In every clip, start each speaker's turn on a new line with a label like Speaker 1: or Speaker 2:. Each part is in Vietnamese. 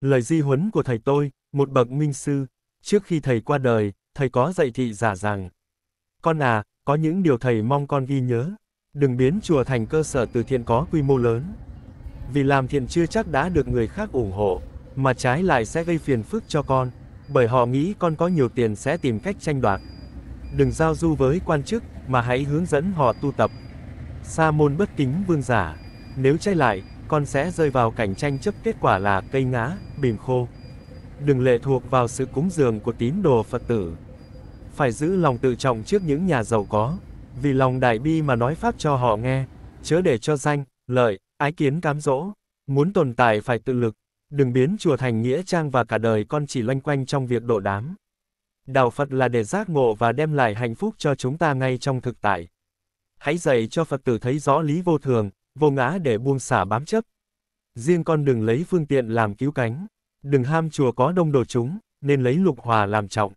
Speaker 1: Lời di huấn của thầy tôi, một bậc minh sư, trước khi thầy qua đời, thầy có dạy thị giả rằng, con à, có những điều thầy mong con ghi nhớ, đừng biến chùa thành cơ sở từ thiện có quy mô lớn. Vì làm thiện chưa chắc đã được người khác ủng hộ, mà trái lại sẽ gây phiền phức cho con, bởi họ nghĩ con có nhiều tiền sẽ tìm cách tranh đoạt. Đừng giao du với quan chức, mà hãy hướng dẫn họ tu tập. Sa môn bất kính vương giả, nếu trái lại, con sẽ rơi vào cảnh tranh chấp kết quả là cây ngã, biển khô. Đừng lệ thuộc vào sự cúng dường của tín đồ Phật tử. Phải giữ lòng tự trọng trước những nhà giàu có, vì lòng đại bi mà nói pháp cho họ nghe, chớ để cho danh, lợi, ái kiến cám dỗ. Muốn tồn tại phải tự lực, đừng biến chùa thành nghĩa trang và cả đời con chỉ loanh quanh trong việc độ đám. Đạo Phật là để giác ngộ và đem lại hạnh phúc cho chúng ta ngay trong thực tại. Hãy dạy cho Phật tử thấy rõ lý vô thường, vô ngã để buông xả bám chấp, riêng con đừng lấy phương tiện làm cứu cánh, đừng ham chùa có đông đồ chúng, nên lấy lục hòa làm trọng.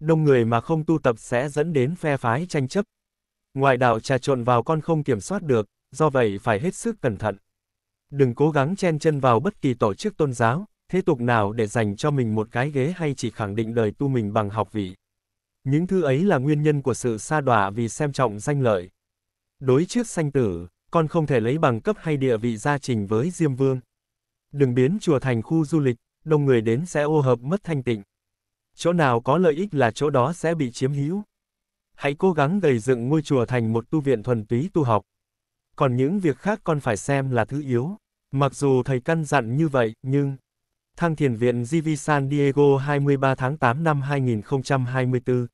Speaker 1: Đông người mà không tu tập sẽ dẫn đến phe phái tranh chấp. Ngoại đạo trà trộn vào con không kiểm soát được, do vậy phải hết sức cẩn thận. Đừng cố gắng chen chân vào bất kỳ tổ chức tôn giáo, thế tục nào để dành cho mình một cái ghế hay chỉ khẳng định đời tu mình bằng học vị. Những thứ ấy là nguyên nhân của sự sa đọa vì xem trọng danh lợi. Đối trước sanh tử, con không thể lấy bằng cấp hay địa vị gia trình với Diêm Vương. Đừng biến chùa thành khu du lịch, đông người đến sẽ ô hợp mất thanh tịnh. Chỗ nào có lợi ích là chỗ đó sẽ bị chiếm hữu. Hãy cố gắng gầy dựng ngôi chùa thành một tu viện thuần túy tu học. Còn những việc khác con phải xem là thứ yếu. Mặc dù thầy căn dặn như vậy, nhưng... Thăng Thiền Viện GV San Diego 23 tháng 8 năm 2024